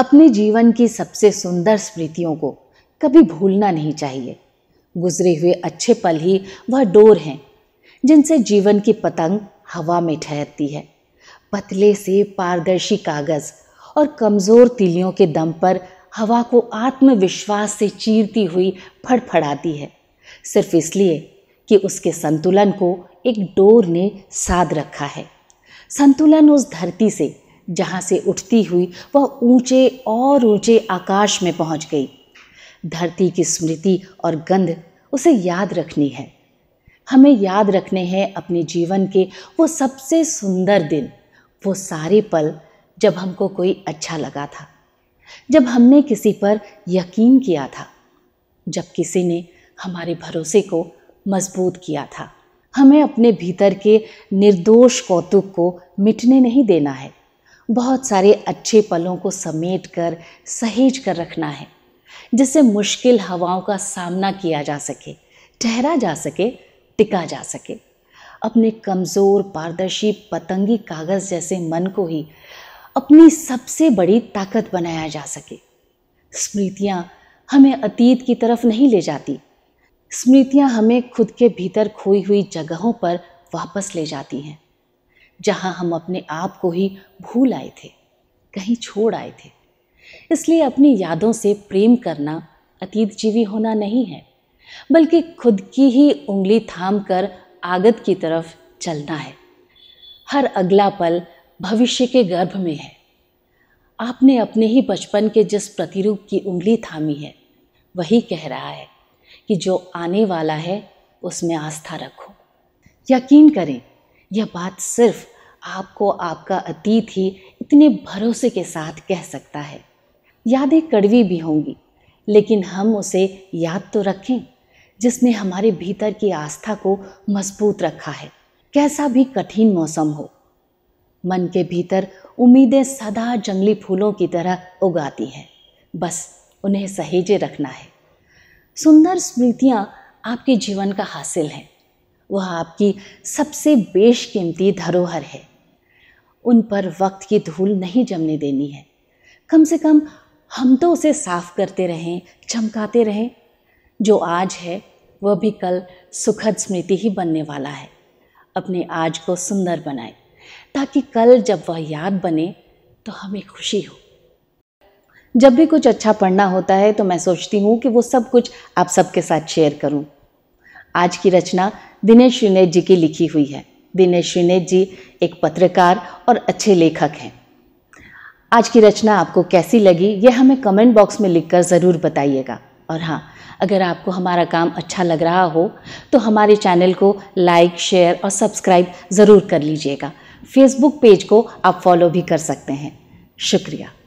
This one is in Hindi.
अपने जीवन की सबसे सुंदर स्मृतियों को कभी भूलना नहीं चाहिए गुजरे हुए अच्छे पल ही वह डोर हैं जिनसे जीवन की पतंग हवा में ठहरती है पतले से पारदर्शी कागज और कमज़ोर तिलियों के दम पर हवा को आत्मविश्वास से चीरती हुई फड़फड़ाती है सिर्फ इसलिए कि उसके संतुलन को एक डोर ने साध रखा है संतुलन उस धरती से जहाँ से उठती हुई वह ऊंचे और ऊंचे आकाश में पहुँच गई धरती की स्मृति और गंध उसे याद रखनी है हमें याद रखने हैं अपने जीवन के वो सबसे सुंदर दिन वो सारे पल जब हमको कोई अच्छा लगा था जब हमने किसी पर यकीन किया था जब किसी ने हमारे भरोसे को मजबूत किया था हमें अपने भीतर के निर्दोष कौतुक को मिटने नहीं देना है बहुत सारे अच्छे पलों को समेट कर सहेज कर रखना है जिससे मुश्किल हवाओं का सामना किया जा सके ठहरा जा सके टिका जा सके अपने कमज़ोर पारदर्शी पतंगी कागज़ जैसे मन को ही अपनी सबसे बड़ी ताकत बनाया जा सके स्मृतियाँ हमें अतीत की तरफ नहीं ले जाती स्मृतियाँ हमें खुद के भीतर खोई हुई जगहों पर वापस ले जाती हैं जहां हम अपने आप को ही भूल आए थे कहीं छोड़ आए थे इसलिए अपनी यादों से प्रेम करना अतीत जीवी होना नहीं है बल्कि खुद की ही उंगली थाम कर आगत की तरफ चलना है हर अगला पल भविष्य के गर्भ में है आपने अपने ही बचपन के जिस प्रतिरूप की उंगली थामी है वही कह रहा है कि जो आने वाला है उसमें आस्था रखो यकीन करें यह बात सिर्फ आपको आपका अतीत ही इतने भरोसे के साथ कह सकता है यादें कड़वी भी होंगी लेकिन हम उसे याद तो रखें जिसने हमारे भीतर की आस्था को मजबूत रखा है कैसा भी कठिन मौसम हो मन के भीतर उम्मीदें सदा जंगली फूलों की तरह उगाती हैं बस उन्हें सहेजे रखना है सुंदर स्मृतियाँ आपके जीवन का हासिल हैं वह आपकी सबसे बेशकीमती धरोहर है उन पर वक्त की धूल नहीं जमने देनी है कम से कम हम तो उसे साफ करते रहें चमकाते रहें जो आज है वह भी कल सुखद स्मृति ही बनने वाला है अपने आज को सुंदर बनाए ताकि कल जब वह याद बने तो हमें खुशी हो जब भी कुछ अच्छा पढ़ना होता है तो मैं सोचती हूँ कि वो सब कुछ आप सबके साथ शेयर करूँ आज की रचना दिनेश श्रीनेत जी की लिखी हुई है दिनेश श्रीनेत जी एक पत्रकार और अच्छे लेखक हैं आज की रचना आपको कैसी लगी यह हमें कमेंट बॉक्स में लिखकर ज़रूर बताइएगा और हाँ अगर आपको हमारा काम अच्छा लग रहा हो तो हमारे चैनल को लाइक शेयर और सब्सक्राइब ज़रूर कर लीजिएगा फेसबुक पेज को आप फॉलो भी कर सकते हैं शुक्रिया